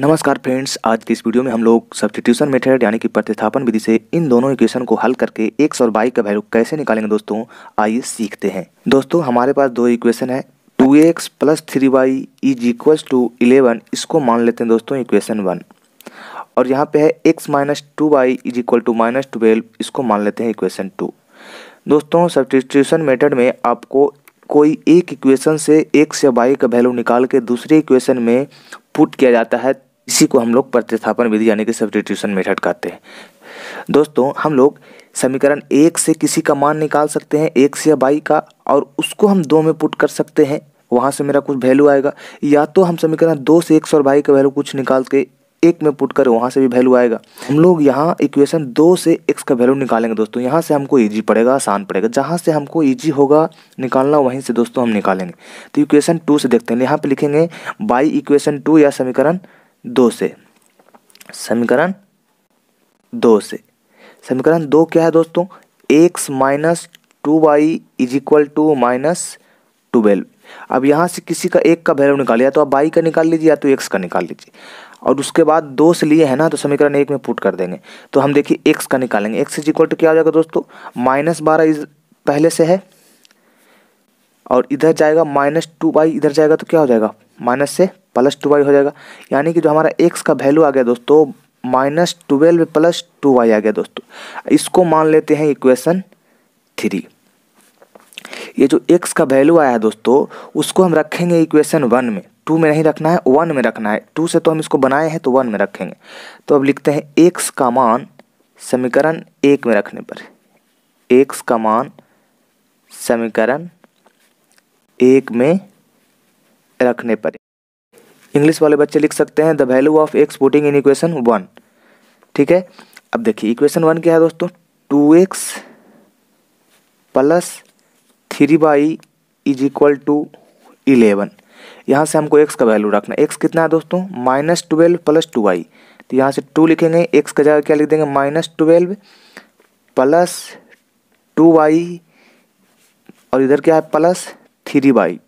नमस्कार फ्रेंड्स आज की इस वीडियो में हम लोग सब्सटीट्यूशन मेथड यानी कि प्रतिस्थापन विधि से इन दोनों इक्वेशन को हल करके एक सौ वाई का वैल्यू कैसे निकालेंगे दोस्तों आइए सीखते हैं दोस्तों हमारे पास दो इक्वेशन है two x plus three y is equals to eleven इसको मान लेते हैं दोस्तों इक्वेशन वन और यहाँ पे है x minus two y is equal to minus twelve इसको मान लेते हैं इक्वेशन टू दोस्तों सब्सटीट्यूशन मेथड में आपको कोई एक इक्वेशन से एक्स या बाई का वैल्यू निकाल के दूसरे इक्वेशन में पुट किया जाता है इसी को हम लोग प्रतिस्थापन विधि यानी कि सब्सटीट्यूशन मेथड कहते हैं दोस्तों हम लोग समीकरण एक से किसी का मान निकाल सकते हैं एक से बाई का और उसको हम दो में पुट कर सकते हैं वहाँ से मेरा कुछ वैल्यू आएगा या तो हम समीकरण दो से एक सौ बाई का वैल्यू कुछ निकाल के एक में पुट करें वहाँ से भी वैल्यू आएगा हम लोग यहाँ इक्वेशन दो से एक्स का वैल्यू निकालेंगे दोस्तों यहाँ से हमको ईजी पड़ेगा आसान पड़ेगा जहाँ से हमको ईजी होगा निकालना वहीं से दोस्तों हम निकालेंगे तो इक्वेशन टू से देखते हैं यहाँ पर लिखेंगे बाई इक्वेशन टू या समीकरण दो से समीकरण दो से समीकरण दो क्या है दोस्तों x minus two y is equal to minus twelve अब यहाँ से किसी का एक का वैल्यू निकाल लिया तो आप बाई का निकाल लीजिए या तो एक्स का निकाल लीजिए और उसके बाद दो से लिए है ना तो समीकरण एक में पुट कर देंगे तो हम देखिए एक्स का निकालेंगे एक्स इज इक्वल टू क्या हो जाएगा दोस्तों माइनस बारह इज पहले से है और इधर जाएगा माइनस टू बाई इधर जाएगा तो क्या हो जाएगा माइनस से प्लस टू बाई हो जाएगा यानी कि जो हमारा एक्स का वैल्यू आ गया दोस्तों minus twelve plus two y आ गया दोस्तों इसको मान लेते हैं इक्वेशन थ्री ये जो एक्स का वैल्यू आया है दोस्तों उसको हम रखेंगे इक्वेशन वन में टू में नहीं रखना है वन में रखना है टू से तो हम इसको बनाए हैं तो वन में रखेंगे तो अब लिखते हैं एक्स का मान समीकरण एक में रखने पर x का मान समीकरण एक में रखने पर इंग्लिश वाले बच्चे लिख सकते हैं the value of x putting in equation one ठीक है अब देखिए इक्वेशन वन क्या है दोस्तों two x plus three y is equal to eleven यहाँ से हमको एक्स का वैल्यू रखना है एक्स कितना है दोस्तों minus twelve plus two y तो यहाँ से टू लिखेंगे एक्स का जगह क्या लिख देंगे minus twelve plus two y और इधर क्या है plus three y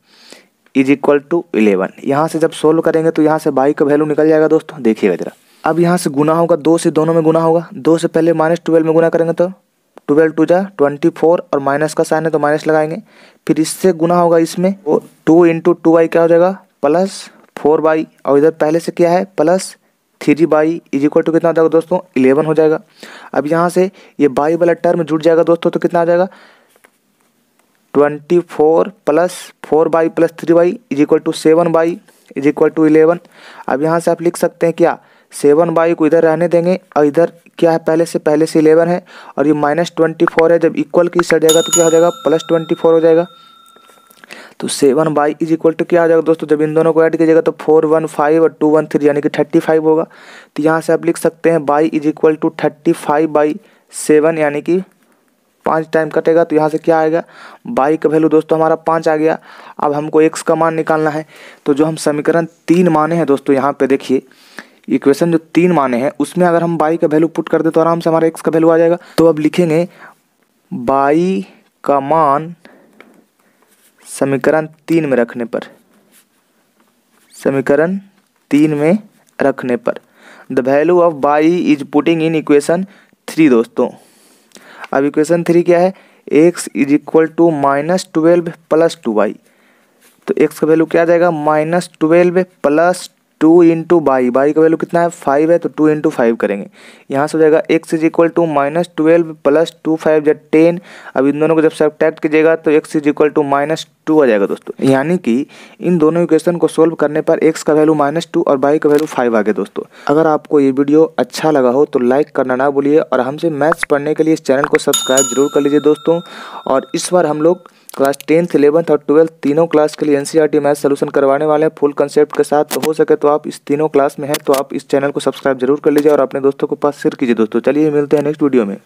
is equal to eleven यहाँ से जब सोल्व करेंगे तो यहाँ से बाई का वैल्यू निकल जाएगा दोस्तों देखिएगा जरा अब यहाँ से गुना होगा दो से दोनों में गुना होगा दो से पहले माइनस ट्वेल्व में गुना करेंगे तो ट्वेल्व टू जा ट्वेंटी फोर और माइनस का साइन है तो माइनस लगाएंगे फिर इससे गुना होगा इसमें वो टू इंटू टू बाई क्या हो जाएगा प्लस फोर बाई और इधर पहले से क्या है plus three y is equal to कितना हो जाएगा दोस्तों इलेवन हो जाएगा अब यहाँ से ये बाई वाला टर्म जुट जाएगा दोस्तों तो कितना आ जाएगा twenty four plus four y plus three y is equal to seven y is equal to eleven अब यहाँ से आप लिख सकते हैं क्या सेवन बाई को इधर रहने देंगे और इधर क्या है पहले से पहले से इलेवन है और ये माइनस ट्वेंटी फोर है जब इक्वल की सर जाएगा तो क्या हो जाएगा प्लस ट्वेंटी फोर हो जाएगा तो seven y is equal to क्या हो जाएगा दोस्तों जब इन दोनों को ऐड कीजिएगा तो फोर वन फाइव और टू वन थ्री यानी कि थर्टी फाइव होगा तो यहाँ से आप लिख सकते हैं y is equal to thirty five by seven यानी कि पाँच टाइम कटेगा तो यहाँ से क्या आएगा बाई का वैल्यू दोस्तों हमारा पाँच आ गया अब हमको एक्स का मान निकालना है तो जो हम समीकरण तीन माने हैं दोस्तों यहाँ पे देखिए इक्वेशन जो तीन माने हैं उसमें अगर हम बाई का वैल्यू पुट कर दे तो आराम से हमारा एक्स का वैल्यू आ जाएगा तो अब लिखेंगे बाई का मान समीकरण तीन में रखने पर समीकरण तीन में रखने पर the value of y is putting in equation three दोस्तों अब इक्वेशन थ्री क्या है x is equal to minus twelve plus two y तो एक्स का वैल्यू क्या आ जाएगा minus twelve plus two into y y का वैल्यू कितना है फाइव है तो टू इंटू फाइव करेंगे यहाँ से हो जाएगा x is equal to minus twelve plus two five जब टेन अब इन दोनों को जब सब्ट्रैक्ट कीजिएगा तो x is equal to minus two आ जाएगा दोस्तों यानी कि इन दोनों इक्वेशन को सोल्व करने पर एक्स का वैल्यू माइनस टू और बाई का वैल्यू फाइव आ गया दोस्तों अगर आपको ये वीडियो अच्छा लगा हो तो लाइक करना ना भूलिए और हमसे मैथ्स पढ़ने के लिए इस चैनल को सब्सक्राइब जरूर कर लीजिए दोस्तों और इस बार हम लोग क्लास टेंथ इलेवंथ और ट्वेल्थ तीनों क्लास के लिए एनसीईआरटी e मैथ सोल्यूशन करवाने वाले हैं फुल कंसेप्ट के साथ तो हो सके तो आप इस तीनों क्लास में हैं तो आप इस चैनल को सब्सक्राइब जरूर कर लीजिए और अपने दोस्तों को पास शेयर कीजिए दोस्तों चलिए मिलते हैं नेक्स्ट वीडियो में